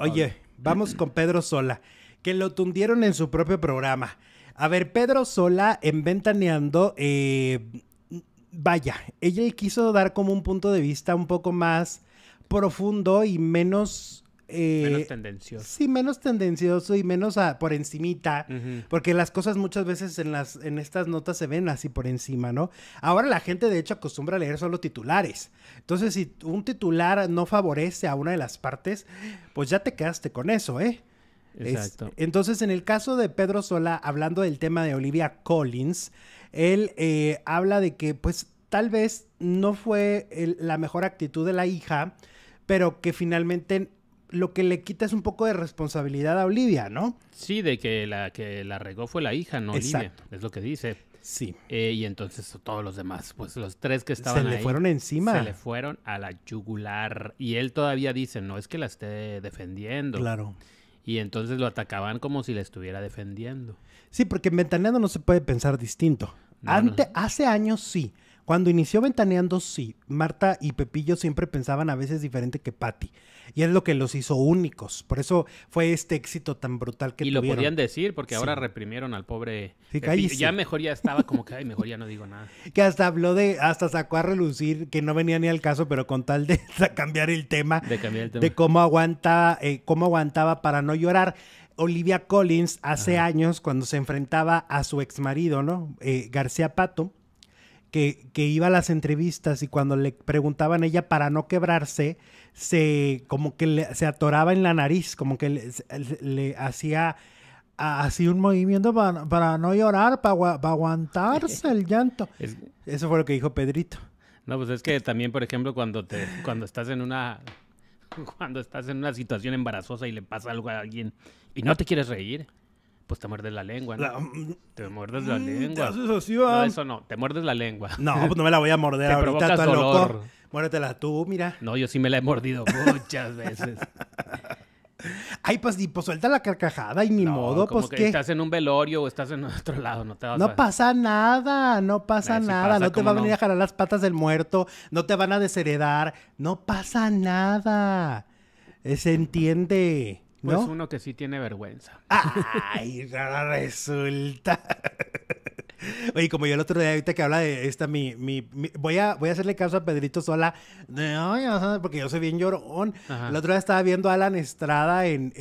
Oye, vamos con Pedro Sola, que lo tundieron en su propio programa. A ver, Pedro Sola en Ventaneando, eh, vaya, ella quiso dar como un punto de vista un poco más profundo y menos menos eh, tendencioso. Sí, menos tendencioso y menos por encimita, porque las cosas muchas veces en, las, en estas notas se ven así por encima, ¿no? Ahora la gente de hecho acostumbra a leer solo titulares. Entonces, si un titular no favorece a una de las partes, pues ya te quedaste con eso, ¿eh? Exacto. entonces, en el caso de Pedro Sola, hablando del tema de Olivia Collins, él eh, habla de que, pues, tal vez no fue la mejor actitud de la hija, pero que finalmente lo que le quita es un poco de responsabilidad a Olivia, ¿no? Sí, de que la que la regó fue la hija, no Olivia. Es lo que dice. Sí. Eh, y entonces todos los demás, pues los tres que estaban ahí. Se le fueron encima. Se le fueron a la yugular. Y él todavía dice, no es que la esté defendiendo. Claro. Y entonces lo atacaban como si la estuviera defendiendo. Sí, porque en Ventaneando no se puede pensar distinto. Hace años sí. Cuando inició Ventaneando, sí, Marta y Pepillo siempre pensaban a veces diferente que Patty. Y es lo que los hizo únicos. Por eso fue este éxito tan brutal que tuvieron. Y lo podían decir, porque ahora reprimieron al pobre. Sí, ya mejor ya estaba como que, ay, mejor ya no digo nada. que hasta habló de, hasta sacó a relucir que no venía ni al caso, pero con tal de cambiar el tema. De cambiar el tema. De cómo aguanta, eh, cómo aguantaba para no llorar. Olivia Collins hace años, cuando se enfrentaba a su ex marido, ¿no? Eh, García Pato que, iba a las entrevistas y cuando le preguntaban a ella para no quebrarse, se como que se atoraba en la nariz, como que le, hacía así un movimiento para, no llorar, para, aguantarse el llanto. Eso fue lo que dijo Pedrito. No, pues es que también, por ejemplo, cuando te, cuando estás en una cuando estás en una situación embarazosa y le pasa algo a alguien y no te quieres reír pues te muerdes la lengua, ¿no? Te mm, muerdes mm, la lengua. No, eso no, te muerdes la lengua. No, pues no me la voy a morder te ahorita, está tú, mira. No, yo sí me la he mordido muchas veces. Ay, pues, y, pues suelta la carcajada y ni modo, como pues que estás en un velorio o estás en otro lado, no te vas pasa nada, no pasa eh, nada, no te va a venir a jalar las patas del muerto, no te van a desheredar, no pasa nada. Eh, se entiende. Pues uno que sí tiene vergüenza. Ay, resulta. Oye, como yo el otro día ahorita que habla de esta, mi, mi, voy, a, voy a hacerle caso a Pedrito Sola, no, porque yo soy bien llorón. El otro día estaba viendo a Alan Estrada en,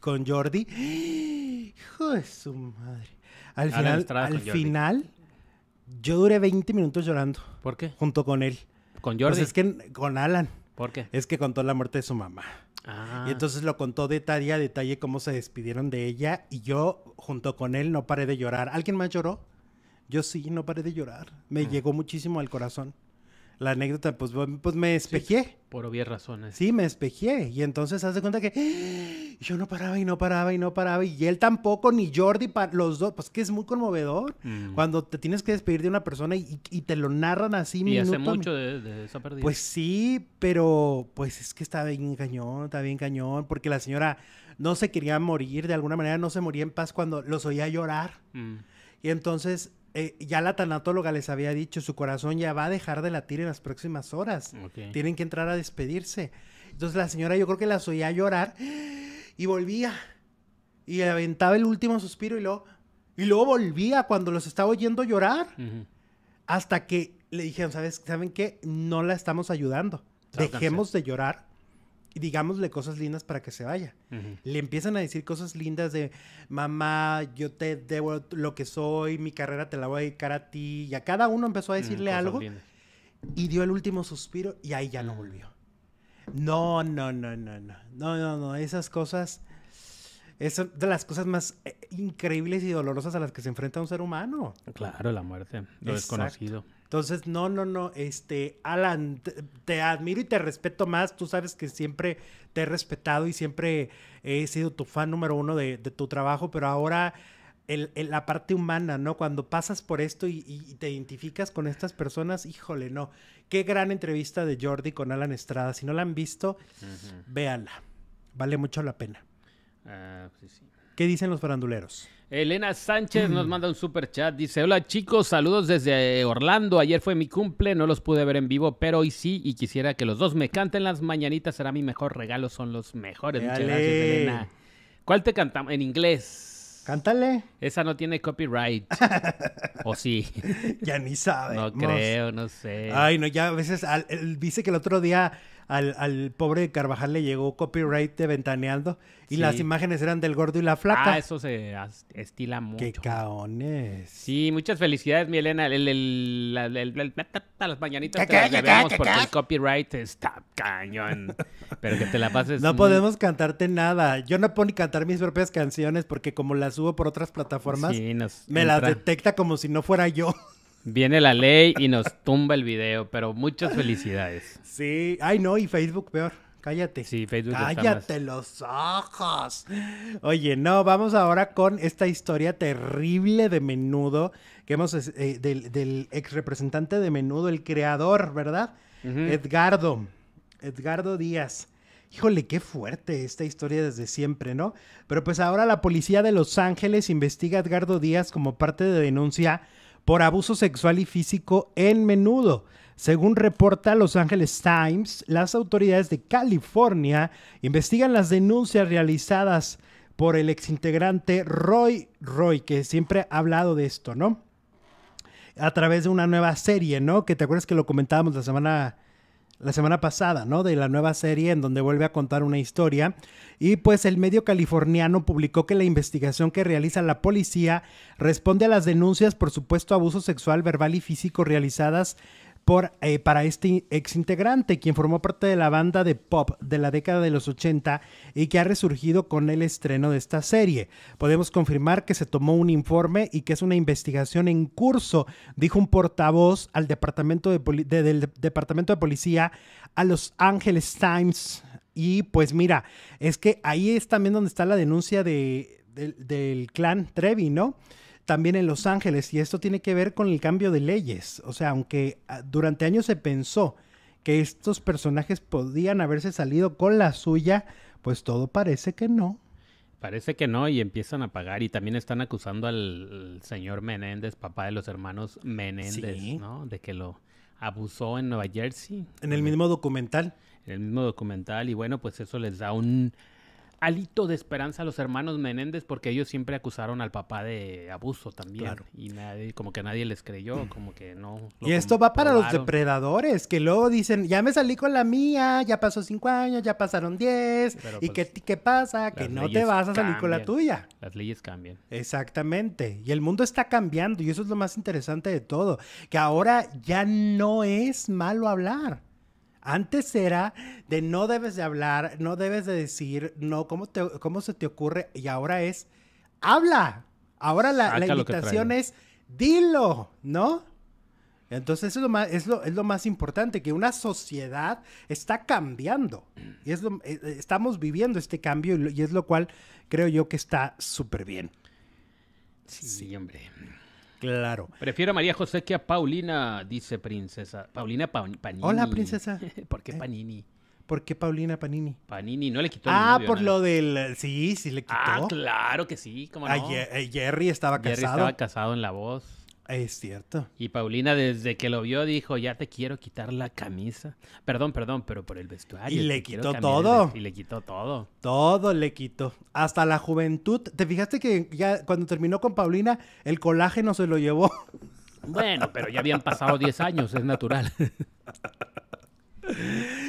con Jordi. Hijo de su madre. Al final, al final yo duré 20 minutos llorando. ¿Por qué? Junto con él. ¿Con Jordi? Pues es que con Alan. ¿Por qué? Es que contó la muerte de su mamá. Ah. Y entonces lo contó detalle a detalle cómo se despidieron de ella y yo junto con él no paré de llorar. ¿Alguien más lloró? Yo sí, no paré de llorar. Me ah. llegó muchísimo al corazón. La anécdota, pues, pues me espejé. por obvias razones. Sí, me espejé. Y entonces haz de cuenta que yo no paraba y no paraba y no paraba. Y él tampoco, ni Jordi, los dos. Pues que es muy conmovedor mm. cuando te tienes que despedir de una persona y, te lo narran así. Y hace mucho de, esa pérdida. Pues sí, pero pues es que está bien cañón, está bien cañón. Porque la señora no se quería morir, de alguna manera no se moría en paz cuando los oía llorar. Mm. Y entonces eh, ya la tanatóloga les había dicho, su corazón ya va a dejar de latir en las próximas horas. Tienen que entrar a despedirse. Entonces la señora yo creo que las oía llorar y volvía. Y aventaba el último suspiro y luego, y luego volvía cuando los estaba oyendo llorar. Hasta que le dijeron, ¿sabes, ¿saben qué? No la estamos ayudando. Dejemos de llorar y digámosle cosas lindas para que se vaya. Le empiezan a decir cosas lindas de, mamá, yo te debo lo que soy, mi carrera te la voy a dedicar a ti. Y a cada uno empezó a decirle algo. Y dio el último suspiro y ahí ya no volvió. No, no, no, no, no. No, no, no. Esas cosas es eh, de las cosas más eh, increíbles y dolorosas a las que se enfrenta un ser humano. Claro, la muerte, lo desconocido. Entonces, no, no, no, este, Alan, te, admiro y te respeto más. Tú sabes que siempre te he respetado y siempre he sido tu fan número uno de tu trabajo, pero ahora el, la parte humana, ¿no? Cuando pasas por esto y, te identificas con estas personas, híjole, no. Qué gran entrevista de Jordi con Alan Estrada. Si no la han visto, véanla. Vale mucho la pena. Ah, ¿Qué dicen los faranduleros? Elena Sánchez nos mm. manda un super chat. Dice: Hola chicos, saludos desde eh, Orlando. Ayer fue mi cumple, no los pude ver en vivo, pero hoy sí. Y quisiera que los dos me canten las mañanitas. Será mi mejor regalo, son los mejores. Muchas gracias, Elena. ¿Cuál te cantamos? En inglés. Cántale. Esa no tiene copyright. ¿O sí? Ya ni sabe. No creo, no sé. Ay, no, ya a veces dice que el otro día al, pobre Carvajal le llegó copyright de Ventaneando y las imágenes eran del gordo y la flaca. Ah, eso se estila mucho. ¡Qué caones! Sí, muchas felicidades, mi Elena. El, el, las mañanitas te las por porque el copyright está cañón. Pero que te la pases... No podemos cantarte nada. Yo no puedo ni cantar mis propias canciones porque como las subo por otras plataformas, me las detecta como si no fuera yo. Viene la ley y nos tumba el video, pero muchas felicidades. Sí, ay no, y Facebook peor. Cállate. Sí, Facebook. Cállate los ojos. Oye, no, vamos ahora con esta historia terrible de menudo que hemos eh, del, ex representante de menudo, el creador, ¿verdad? Edgardo. Edgardo Díaz. Híjole, qué fuerte esta historia desde siempre, ¿no? Pero pues ahora la policía de Los Ángeles investiga a Edgardo Díaz como parte de denuncia por abuso sexual y físico en menudo. Según reporta Los Angeles Times, las autoridades de California investigan las denuncias realizadas por el exintegrante Roy Roy, que siempre ha hablado de esto, ¿no? A través de una nueva serie, ¿no? Que te acuerdas que lo comentábamos la semana la semana pasada, ¿no? De la nueva serie en donde vuelve a contar una historia. Y pues el medio californiano publicó que la investigación que realiza la policía responde a las denuncias por supuesto abuso sexual, verbal y físico realizadas por, eh, para este ex integrante, quien formó parte de la banda de pop de la década de los 80 y que ha resurgido con el estreno de esta serie. Podemos confirmar que se tomó un informe y que es una investigación en curso, dijo un portavoz al departamento de del Departamento de Policía a Los Angeles Times. Y pues mira, es que ahí es también donde está la denuncia de, del clan Trevi, ¿no? también en Los Ángeles y esto tiene que ver con el cambio de leyes. O sea, aunque ah, durante años se pensó que estos personajes podían haberse salido con la suya, pues todo parece que no. Parece que no y empiezan a pagar y también están acusando al señor Menéndez, papá de los hermanos Menéndez, ¿no? De que lo abusó en Nueva Jersey. En el mismo documental. En el mismo documental y bueno, pues eso les da un alito de esperanza a los hermanos Menéndez porque ellos siempre acusaron al papá de abuso también. Y nadie, como que nadie les creyó, mm. como que no. Y esto va para los depredadores, que luego dicen, ya me salí con la mía, ya pasó cinco años, ya pasaron diez. ¿Y pues qué, pasa? Que no te vas a salir con la tuya. Las leyes cambian. Exactamente. Y el mundo está cambiando y eso es lo más interesante de todo, que ahora ya no es malo hablar. Antes era de no debes de hablar, no debes de decir, no, ¿cómo, cómo se te ocurre? Y ahora es, habla. Ahora la, la invitación es, dilo, ¿no? Entonces es lo más, es lo, más importante, que una sociedad está cambiando. Y es lo, eh, estamos viviendo este cambio y, es lo cual creo yo que está súper bien. Sí, sí, hombre. Claro. Prefiero a María José que a Paulina, dice princesa. Paulina Panini. Hola, princesa. ¿Por qué eh, Panini? ¿Por qué Paulina Panini? Panini, no le quitó Ah, por lo del. Sí, sí le ah, quitó. Ah, claro que sí, como no. Eh, Jerry estaba casado. Jerry estaba casado en la voz. Es cierto. Y Paulina desde que lo vio dijo, ya te quiero quitar la camisa. Perdón, perdón, pero por el vestuario. Y le quitó todo. Y le quitó todo. Todo le quitó. Hasta la juventud. ¿Te fijaste que ya cuando terminó con Paulina, el colágeno se lo llevó? Bueno, pero ya habían pasado 10 años, es natural.